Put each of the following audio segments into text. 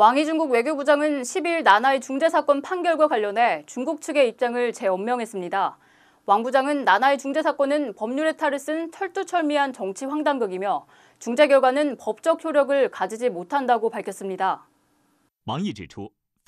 왕이중국 외교부장은 10일 나나의 중재 사건 판결과 관련해 중국 측의 입장을 재언명했습니다. 왕 부장은 나나의 중재 사건은 법률의 탈을 쓴 철두철미한 정치 황당극이며 중재 결과는 법적 효력을 가지지 못한다고 밝혔습니다. 왕이 지출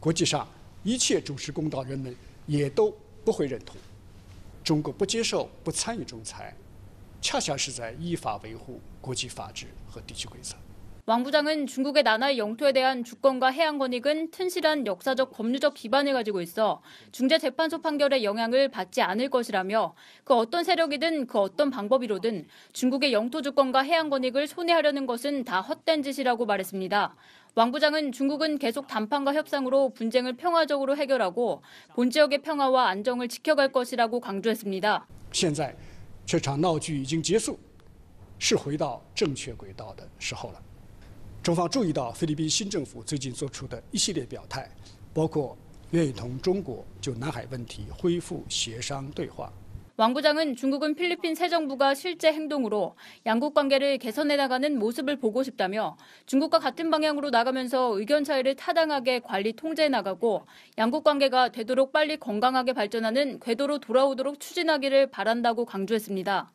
国际上一切主持公道，人们也都不会认同。中国不接受、不参与仲裁，恰恰是在依法维护国际法治和地区规则。왕 부장은 중국의 나날 영토에 대한 주권과 해양 권익은 튼실한 역사적 법률적 기반을 가지고 있어 중재 재판소 판결의 영향을 받지 않을 것이라며 그 어떤 세력이든 그 어떤 방법이로든 중국의 영토 주권과 해양 권익을 손해하려는 것은 다 헛된 짓이라고 말했습니다. 왕 부장은 중국은 계속 담판과 협상으로 분쟁을 평화적으로 해결하고 본 지역의 평화와 안정을 지켜갈 것이라고 강조했습니다. 现在这场闹剧已经结束，是回到正确轨道的时候了。中方注意到菲律宾新政府最近做出的一系列表态，包括愿意同中国就南海问题恢复协商对话。 왕부장은 중국은 필리핀 새 정부가 실제 행동으로 양국 관계를 개선해 나가는 모습을 보고 싶다며 중국과 같은 방향으로 나가면서 의견 차이를 타당하게 관리 통제해 나가고 양국 관계가 되도록 빨리 건강하게 발전하는 궤도로 돌아오도록 추진하기를 바란다고 강조했습니다.